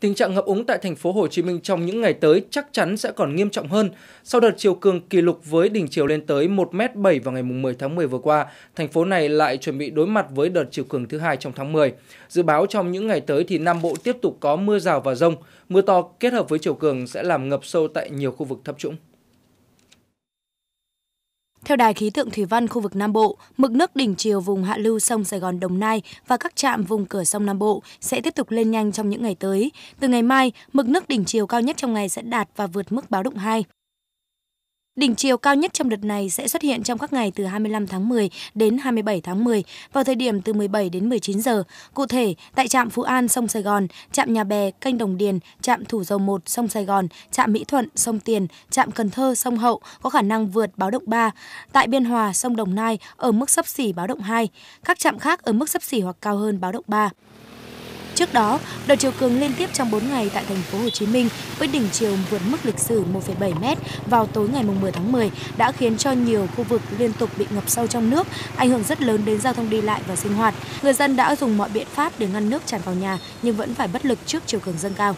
tình trạng ngập úng tại thành phố Hồ Chí Minh trong những ngày tới chắc chắn sẽ còn nghiêm trọng hơn. Sau đợt chiều cường kỷ lục với đỉnh chiều lên tới 1m7 vào ngày 10 tháng 10 vừa qua, thành phố này lại chuẩn bị đối mặt với đợt chiều cường thứ hai trong tháng 10. Dự báo trong những ngày tới thì Nam Bộ tiếp tục có mưa rào và rông, mưa to kết hợp với chiều cường sẽ làm ngập sâu tại nhiều khu vực thấp trũng. Theo Đài khí tượng thủy văn khu vực Nam Bộ, mực nước đỉnh chiều vùng hạ lưu sông Sài Gòn Đồng Nai và các trạm vùng cửa sông Nam Bộ sẽ tiếp tục lên nhanh trong những ngày tới. Từ ngày mai, mực nước đỉnh chiều cao nhất trong ngày sẽ đạt và vượt mức báo động 2. Đỉnh chiều cao nhất trong đợt này sẽ xuất hiện trong các ngày từ 25 tháng 10 đến 27 tháng 10 vào thời điểm từ 17 đến 19 giờ. Cụ thể, tại trạm Phú An sông Sài Gòn, trạm Nhà Bè kênh Đồng Điền, trạm Thủ Dầu 1, sông Sài Gòn, trạm Mỹ Thuận sông Tiền, trạm Cần Thơ sông Hậu có khả năng vượt báo động 3. Tại Biên Hòa sông Đồng Nai ở mức sấp xỉ báo động 2, các trạm khác ở mức sấp xỉ hoặc cao hơn báo động 3. Trước đó, đợt chiều cường liên tiếp trong 4 ngày tại thành phố Hồ Chí Minh với đỉnh chiều vượt mức lịch sử 1,7m vào tối ngày 10 tháng 10 đã khiến cho nhiều khu vực liên tục bị ngập sâu trong nước, ảnh hưởng rất lớn đến giao thông đi lại và sinh hoạt. Người dân đã dùng mọi biện pháp để ngăn nước tràn vào nhà nhưng vẫn phải bất lực trước chiều cường dâng cao.